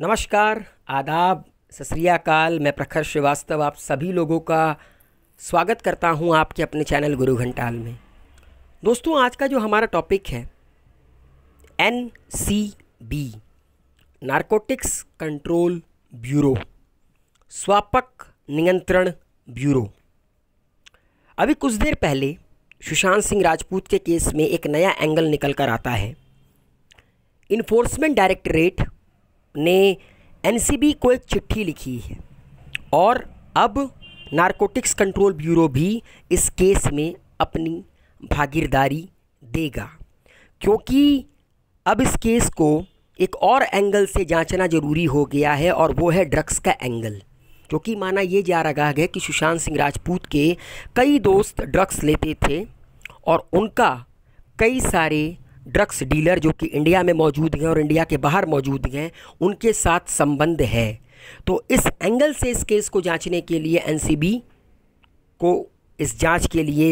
नमस्कार आदाब सतरियाकाल मैं प्रखर श्रीवास्तव आप सभी लोगों का स्वागत करता हूं आपके अपने चैनल गुरु घंटाल में दोस्तों आज का जो हमारा टॉपिक है N C B narcotics control bureau स्वापक नियंत्रण ब्यूरो अभी कुछ देर पहले सुशांत सिंह राजपूत के केस में एक नया एंगल निकल कर आता है इन्फोर्समेंट डायरेक्टरेट ने एनसीबी को एक चिट्ठी लिखी है और अब नारकोटिक्स कंट्रोल ब्यूरो भी इस केस में अपनी भागीदारी देगा क्योंकि अब इस केस को एक और एंगल से जांचना जरूरी हो गया है और वो है ड्रग्स का एंगल क्योंकि माना ये जा रहा है कि सुशांत सिंह राजपूत के कई दोस्त ड्रग्स लेते थे और उनका कई सारे ड्रग्स डीलर जो कि इंडिया में मौजूद हैं और इंडिया के बाहर मौजूद हैं उनके साथ संबंध है तो इस एंगल से इस केस को जांचने के लिए एनसीबी को इस जांच के लिए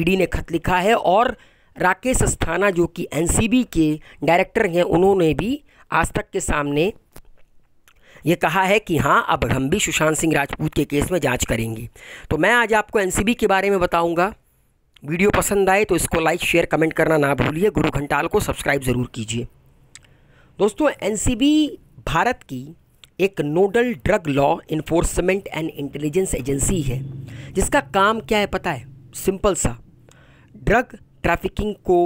ईडी ने खत लिखा है और राकेश अस्थाना जो कि एनसीबी के डायरेक्टर हैं उन्होंने भी आज तक के सामने ये कहा है कि हाँ अब हम भी सुशांत सिंह राजपूत के केस में जांच करेंगे तो मैं आज आपको एनसीबी के बारे में बताऊंगा वीडियो पसंद आए तो इसको लाइक शेयर कमेंट करना ना भूलिए गुरु घंटाल को सब्सक्राइब ज़रूर कीजिए दोस्तों एनसीबी भारत की एक nodal drug law enforcement and intelligence agency है जिसका काम क्या है पता है सिंपल सा ड्रग ट्रैफिकिंग को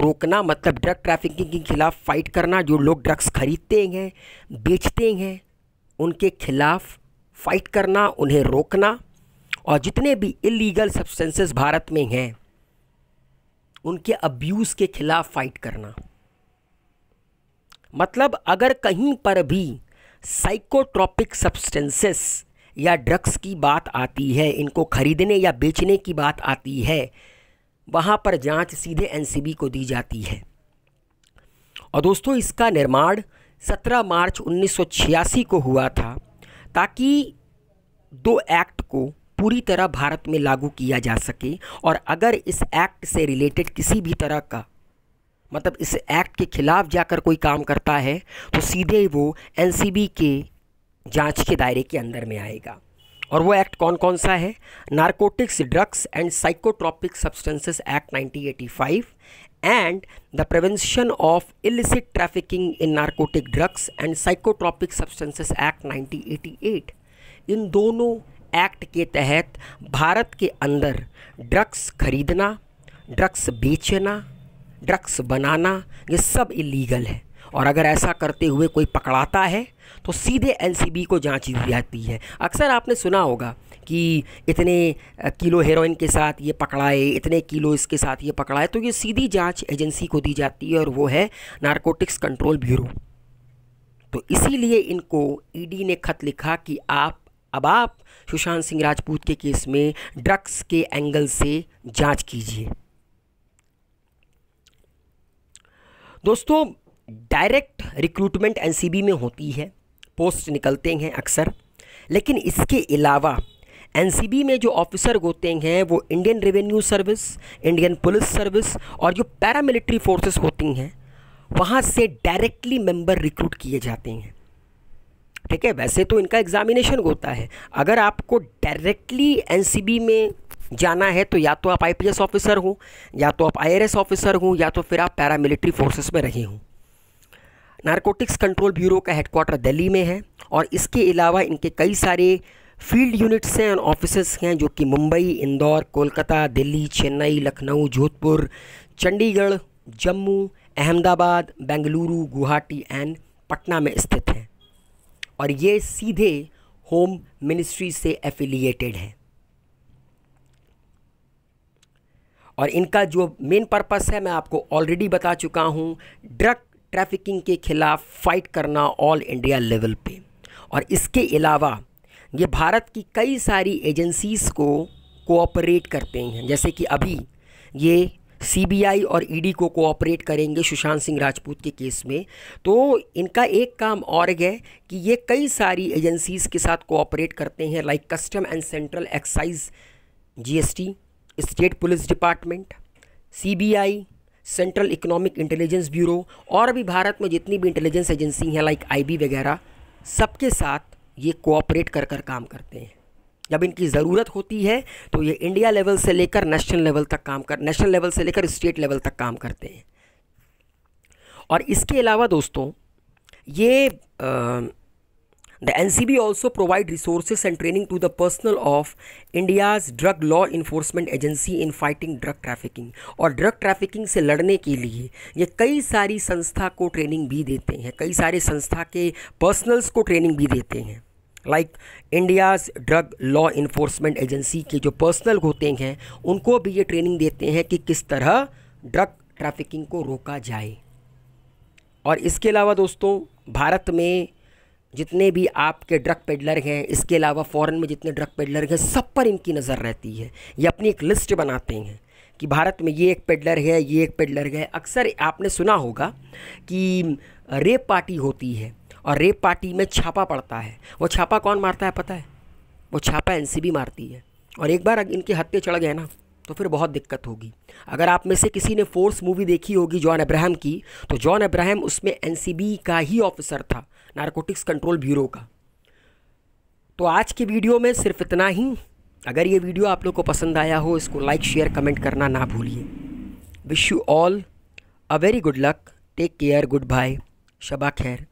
रोकना मतलब ड्रग ट्रैफिकिंग के खिलाफ फाइट करना जो लोग ड्रग्स खरीदते हैं बेचते हैं उनके खिलाफ फाइट करना उन्हें रोकना और जितने भी इलीगल सब्सटेंसेस भारत में हैं उनके अब्यूज़ के ख़िलाफ़ फ़ाइट करना मतलब अगर कहीं पर भी साइकोट्रॉपिक सब्सटेंसेस या ड्रग्स की बात आती है इनको खरीदने या बेचने की बात आती है वहाँ पर जांच सीधे एनसीबी को दी जाती है और दोस्तों इसका निर्माण 17 मार्च 1986 को हुआ था ताकि दो एक्ट को पूरी तरह भारत में लागू किया जा सके और अगर इस एक्ट से रिलेटेड किसी भी तरह का मतलब इस एक्ट के खिलाफ जाकर कोई काम करता है तो सीधे वो एनसीबी के जांच के दायरे के अंदर में आएगा और वो एक्ट कौन कौन सा है narcotics drugs and psychotropic substances act 1985 and the prevention of illicit trafficking in narcotic drugs and psychotropic substances act 1988 इन दोनों एक्ट के तहत भारत के अंदर ड्रग्स खरीदना ड्रग्स बेचना ड्रग्स बनाना ये सब इलीगल है और अगर ऐसा करते हुए कोई पकड़ाता है तो सीधे एलसीबी को जांच दी जाती है अक्सर आपने सुना होगा कि इतने किलो हेरोइन के साथ ये पकड़ाए इतने किलो इसके साथ ये पकड़ाए तो ये सीधी जांच एजेंसी को दी जाती है और वो है नारकोटिक्स कंट्रोल ब्यूरो तो इसीलिए इनको ईडी ने खत लिखा कि आप अब आप सुशांत सिंह राजपूत के केस में ड्रग्स के एंगल से जांच कीजिए दोस्तों डायरेक्ट रिक्रूटमेंट एनसीबी में होती है पोस्ट निकलते हैं अक्सर लेकिन इसके अलावा एनसीबी में जो ऑफिसर होते हैं वो Indian revenue service Indian police service और जो पैरामिलिट्री फोर्सेस होती हैं वहाँ से डायरेक्टली मेंबर रिक्रूट किए जाते हैं ठीक है वैसे तो इनका एग्ज़ामिनेशन होता है अगर आपको डायरेक्टली एन में जाना है तो या तो आप आई ऑफिसर हों या तो आप आई ऑफिसर हों या तो फिर आप पैरामिलिट्री फोर्सेस में रहे हों नारकोटिक्स कंट्रोल ब्यूरो का हेडक्वार्टर दिल्ली में है और इसके अलावा इनके कई सारे फील्ड यूनिट्स हैं और ऑफिस हैं जो कि मुंबई इंदौर कोलकाता दिल्ली चेन्नई लखनऊ जोधपुर चंडीगढ़ जम्मू अहमदाबाद बेंगलुरु गुवाहाटी एंड पटना में स्थित हैं और ये सीधे होम मिनिस्ट्री से एफिलिएटेड हैं और इनका जो मेन पर्पस है मैं आपको ऑलरेडी बता चुका हूँ ड्रग ट्रैफिकिंग के खिलाफ फाइट करना ऑल इंडिया लेवल पे और इसके अलावा ये भारत की कई सारी एजेंसीज़ को कोऑपरेट करते हैं जैसे कि अभी ये सीबीआई और ईडी को कोऑपरेट करेंगे सुशांत सिंह राजपूत के केस में तो इनका एक काम और है कि ये कई सारी एजेंसीज़ के साथ कोऑपरेट करते हैं like custom and central excise GST state police department CBI central economic intelligence bureau और भी भारत में जितनी भी इंटेलिजेंस एजेंसी हैं लाइक आई वगैरह सबके साथ ये कोऑपरेट कर कर काम करते हैं जब इनकी ज़रूरत होती है तो ये इंडिया लेवल से लेकर नेशनल लेवल तक काम कर नेशनल लेवल से लेकर स्टेट लेवल तक काम करते हैं और इसके अलावा दोस्तों ये the N C B also provide resources and training to the personal of India's drug law enforcement agency in fighting drug trafficking और ड्रग ट्रैफिकिंग से लड़ने के लिए ये कई सारी संस्था को ट्रेनिंग भी देते हैं कई सारे संस्था के पर्सनल्स को ट्रेनिंग भी देते हैं like India's drug law enforcement agency के जो पर्सनल होते हैं उनको भी ये ट्रेनिंग देते हैं कि किस तरह ड्रग ट्रैफिकिंग को रोका जाए और इसके अलावा दोस्तों भारत में जितने भी आपके ड्रग पेडलर हैं इसके अलावा फॉरेन में जितने ड्रग पेडलर हैं सब पर इनकी नज़र रहती है ये अपनी एक लिस्ट बनाते हैं कि भारत में ये एक पेडलर है ये एक पेडलर है अक्सर आपने सुना होगा कि रेप पार्टी होती है और रेप पार्टी में छापा पड़ता है वो छापा कौन मारता है पता है वो छापा एन मारती है और एक बार इनके हत्या चढ़ गए ना तो फिर बहुत दिक्कत होगी अगर आप में से किसी ने फोर्स मूवी देखी होगी जॉन अब्राहम की तो जॉन अब्राहम उसमें एनसीबी का ही ऑफिसर था नारकोटिक्स कंट्रोल ब्यूरो का तो आज की वीडियो में सिर्फ इतना ही अगर ये वीडियो आप लोग को पसंद आया हो इसको लाइक शेयर कमेंट करना ना भूलिए wish you all a very good luck take care good bye शबा खैर